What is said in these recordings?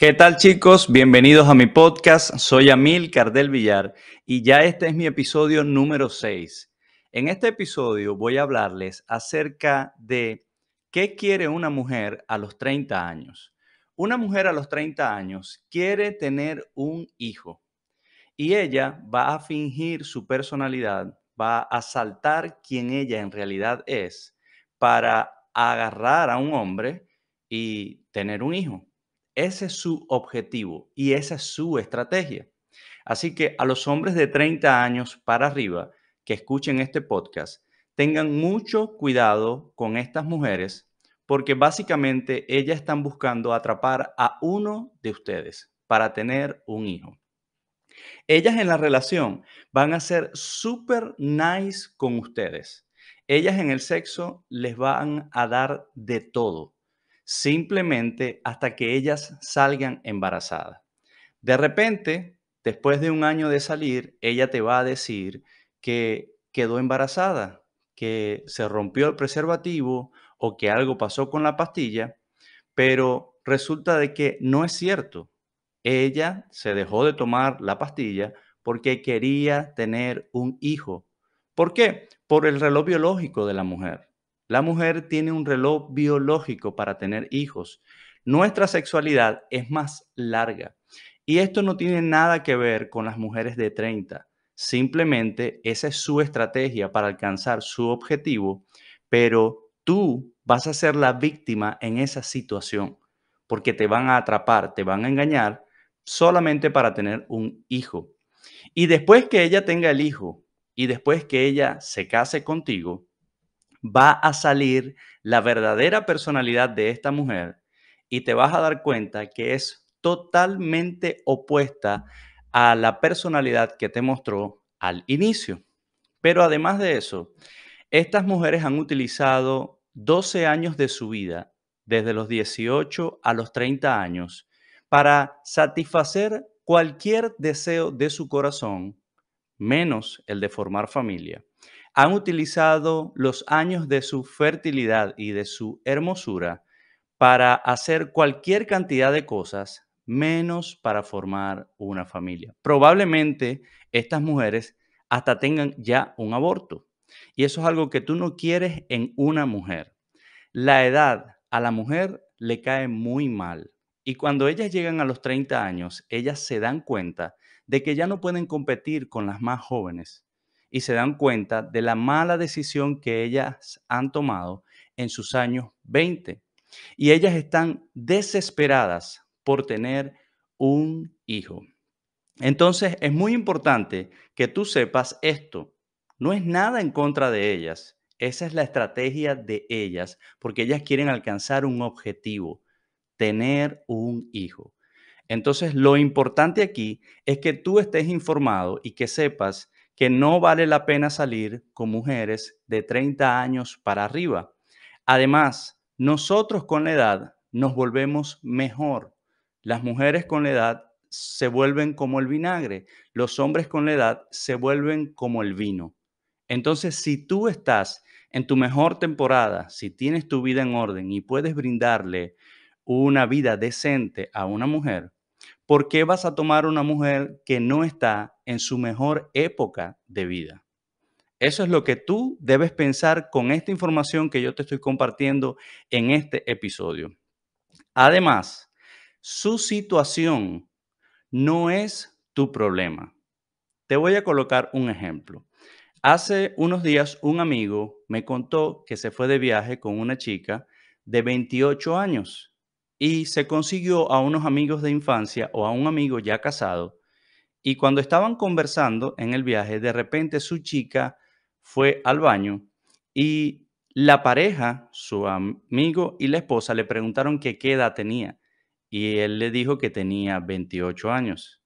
¿Qué tal chicos? Bienvenidos a mi podcast. Soy Amil Cardel Villar y ya este es mi episodio número 6. En este episodio voy a hablarles acerca de qué quiere una mujer a los 30 años. Una mujer a los 30 años quiere tener un hijo y ella va a fingir su personalidad, va a asaltar quien ella en realidad es para agarrar a un hombre y tener un hijo. Ese es su objetivo y esa es su estrategia. Así que a los hombres de 30 años para arriba que escuchen este podcast, tengan mucho cuidado con estas mujeres porque básicamente ellas están buscando atrapar a uno de ustedes para tener un hijo. Ellas en la relación van a ser súper nice con ustedes. Ellas en el sexo les van a dar de todo simplemente hasta que ellas salgan embarazadas. De repente, después de un año de salir, ella te va a decir que quedó embarazada, que se rompió el preservativo o que algo pasó con la pastilla, pero resulta de que no es cierto. Ella se dejó de tomar la pastilla porque quería tener un hijo. ¿Por qué? Por el reloj biológico de la mujer. La mujer tiene un reloj biológico para tener hijos. Nuestra sexualidad es más larga. Y esto no tiene nada que ver con las mujeres de 30. Simplemente esa es su estrategia para alcanzar su objetivo, pero tú vas a ser la víctima en esa situación, porque te van a atrapar, te van a engañar solamente para tener un hijo. Y después que ella tenga el hijo y después que ella se case contigo, va a salir la verdadera personalidad de esta mujer y te vas a dar cuenta que es totalmente opuesta a la personalidad que te mostró al inicio. Pero además de eso, estas mujeres han utilizado 12 años de su vida, desde los 18 a los 30 años, para satisfacer cualquier deseo de su corazón, menos el de formar familia han utilizado los años de su fertilidad y de su hermosura para hacer cualquier cantidad de cosas menos para formar una familia. Probablemente estas mujeres hasta tengan ya un aborto. Y eso es algo que tú no quieres en una mujer. La edad a la mujer le cae muy mal. Y cuando ellas llegan a los 30 años, ellas se dan cuenta de que ya no pueden competir con las más jóvenes y se dan cuenta de la mala decisión que ellas han tomado en sus años 20. Y ellas están desesperadas por tener un hijo. Entonces es muy importante que tú sepas esto. No es nada en contra de ellas. Esa es la estrategia de ellas, porque ellas quieren alcanzar un objetivo, tener un hijo. Entonces, lo importante aquí es que tú estés informado y que sepas que no vale la pena salir con mujeres de 30 años para arriba. Además, nosotros con la edad nos volvemos mejor. Las mujeres con la edad se vuelven como el vinagre, los hombres con la edad se vuelven como el vino. Entonces, si tú estás en tu mejor temporada, si tienes tu vida en orden y puedes brindarle una vida decente a una mujer, ¿por qué vas a tomar una mujer que no está en su mejor época de vida. Eso es lo que tú debes pensar con esta información que yo te estoy compartiendo en este episodio. Además, su situación no es tu problema. Te voy a colocar un ejemplo. Hace unos días un amigo me contó que se fue de viaje con una chica de 28 años y se consiguió a unos amigos de infancia o a un amigo ya casado y cuando estaban conversando en el viaje, de repente su chica fue al baño y la pareja, su amigo y la esposa le preguntaron qué edad tenía y él le dijo que tenía 28 años.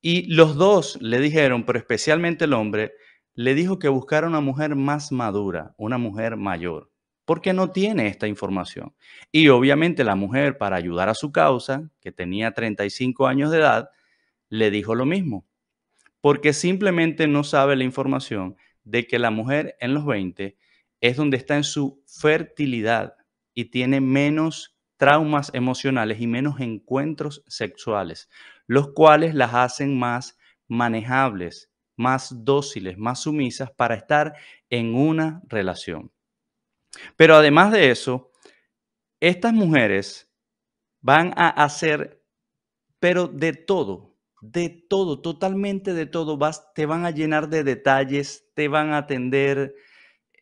Y los dos le dijeron, pero especialmente el hombre, le dijo que buscara una mujer más madura, una mujer mayor, porque no tiene esta información. Y obviamente la mujer, para ayudar a su causa, que tenía 35 años de edad, le dijo lo mismo, porque simplemente no sabe la información de que la mujer en los 20 es donde está en su fertilidad y tiene menos traumas emocionales y menos encuentros sexuales, los cuales las hacen más manejables, más dóciles, más sumisas para estar en una relación. Pero además de eso, estas mujeres van a hacer, pero de todo de todo, totalmente de todo. te van a llenar de detalles, te van a atender.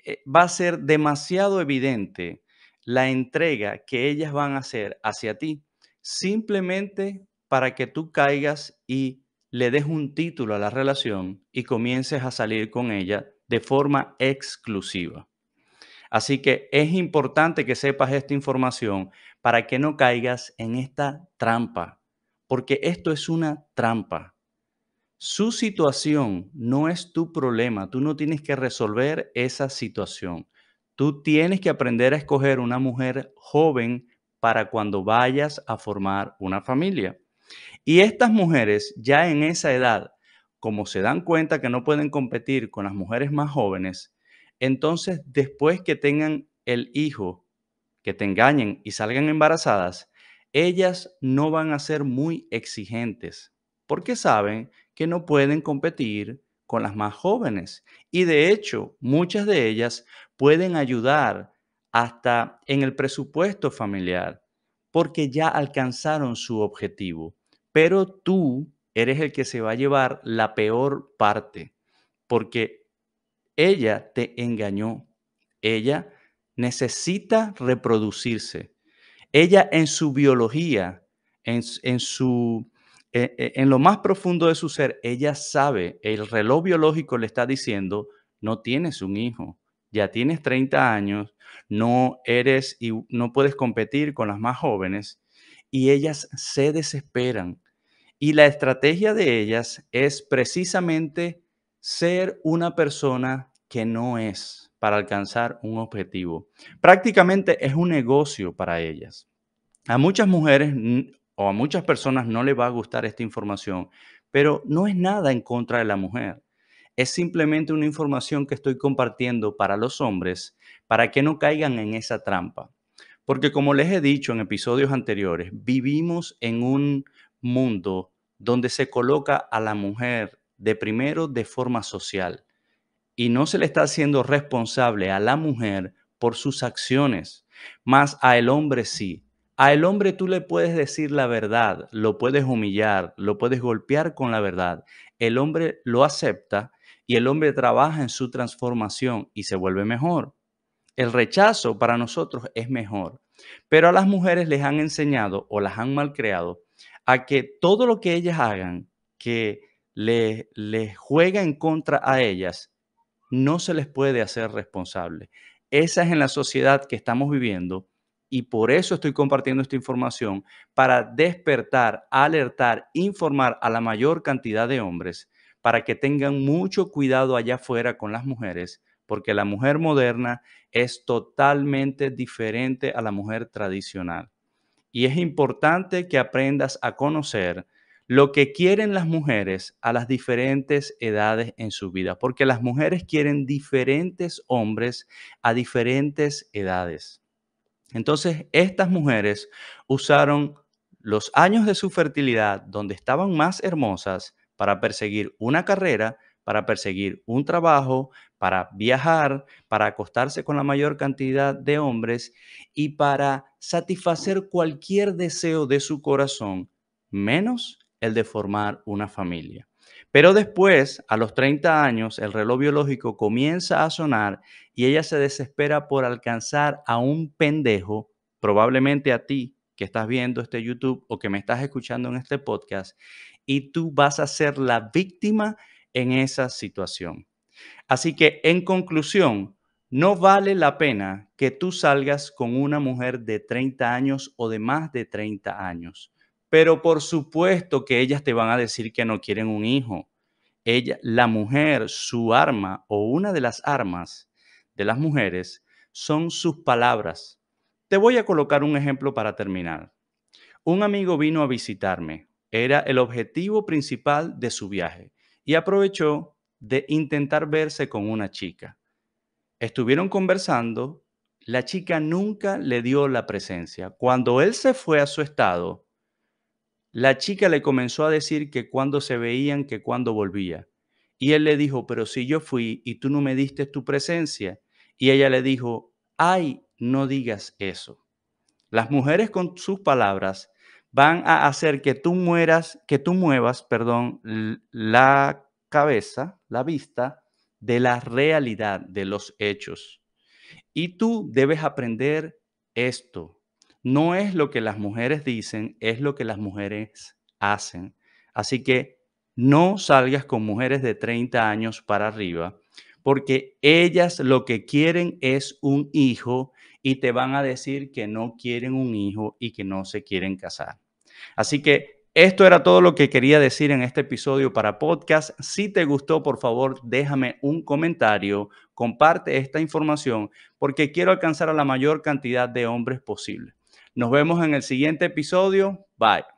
Eh, va a ser demasiado evidente la entrega que ellas van a hacer hacia ti, simplemente para que tú caigas y le des un título a la relación y comiences a salir con ella de forma exclusiva. Así que es importante que sepas esta información para que no caigas en esta trampa porque esto es una trampa. Su situación no es tu problema, tú no tienes que resolver esa situación. Tú tienes que aprender a escoger una mujer joven para cuando vayas a formar una familia. Y estas mujeres ya en esa edad, como se dan cuenta que no pueden competir con las mujeres más jóvenes, entonces después que tengan el hijo, que te engañen y salgan embarazadas, ellas no van a ser muy exigentes porque saben que no pueden competir con las más jóvenes. Y de hecho, muchas de ellas pueden ayudar hasta en el presupuesto familiar porque ya alcanzaron su objetivo. Pero tú eres el que se va a llevar la peor parte porque ella te engañó. Ella necesita reproducirse ella en su biología, en, su, e, e, en lo más profundo de su ser, ella sabe, el reloj biológico le está diciendo, no tienes un hijo, ya tienes 30 años, no eres y no puedes competir con las más jóvenes y ellas se desesperan. Y la estrategia de ellas es precisamente ser una persona que no es para alcanzar un objetivo. Prácticamente es un negocio para ellas. A muchas mujeres o a muchas personas no les va a gustar esta información, pero no es nada en contra de la mujer. Es simplemente una información que estoy compartiendo para los hombres para que no caigan en esa trampa. Porque como les he dicho en episodios anteriores, vivimos en un mundo donde se coloca a la mujer de primero de forma social y no se le está haciendo responsable a la mujer por sus acciones, más a el hombre sí. A el hombre tú le puedes decir la verdad, lo puedes humillar, lo puedes golpear con la verdad. El hombre lo acepta y el hombre trabaja en su transformación y se vuelve mejor. El rechazo para nosotros es mejor, pero a las mujeres les han enseñado o las han malcreado a que todo lo que ellas hagan que le les juega en contra a ellas no se les puede hacer responsable. Esa es en la sociedad que estamos viviendo y por eso estoy compartiendo esta información para despertar, alertar, informar a la mayor cantidad de hombres para que tengan mucho cuidado allá afuera con las mujeres, porque la mujer moderna es totalmente diferente a la mujer tradicional. Y es importante que aprendas a conocer lo que quieren las mujeres a las diferentes edades en su vida, porque las mujeres quieren diferentes hombres a diferentes edades. Entonces, estas mujeres usaron los años de su fertilidad, donde estaban más hermosas, para perseguir una carrera, para perseguir un trabajo, para viajar, para acostarse con la mayor cantidad de hombres y para satisfacer cualquier deseo de su corazón, menos el de formar una familia. Pero después, a los 30 años, el reloj biológico comienza a sonar y ella se desespera por alcanzar a un pendejo, probablemente a ti que estás viendo este YouTube o que me estás escuchando en este podcast, y tú vas a ser la víctima en esa situación. Así que, en conclusión, no vale la pena que tú salgas con una mujer de 30 años o de más de 30 años. Pero por supuesto que ellas te van a decir que no quieren un hijo. Ella, la mujer, su arma o una de las armas de las mujeres son sus palabras. Te voy a colocar un ejemplo para terminar. Un amigo vino a visitarme. Era el objetivo principal de su viaje y aprovechó de intentar verse con una chica. Estuvieron conversando, la chica nunca le dio la presencia. Cuando él se fue a su estado, la chica le comenzó a decir que cuando se veían, que cuando volvía. Y él le dijo, pero si yo fui y tú no me diste tu presencia. Y ella le dijo, ay, no digas eso. Las mujeres con sus palabras van a hacer que tú mueras, que tú muevas, perdón, la cabeza, la vista de la realidad, de los hechos. Y tú debes aprender esto. No es lo que las mujeres dicen, es lo que las mujeres hacen. Así que no salgas con mujeres de 30 años para arriba, porque ellas lo que quieren es un hijo y te van a decir que no quieren un hijo y que no se quieren casar. Así que esto era todo lo que quería decir en este episodio para podcast. Si te gustó, por favor, déjame un comentario, comparte esta información, porque quiero alcanzar a la mayor cantidad de hombres posible. Nos vemos en el siguiente episodio. Bye.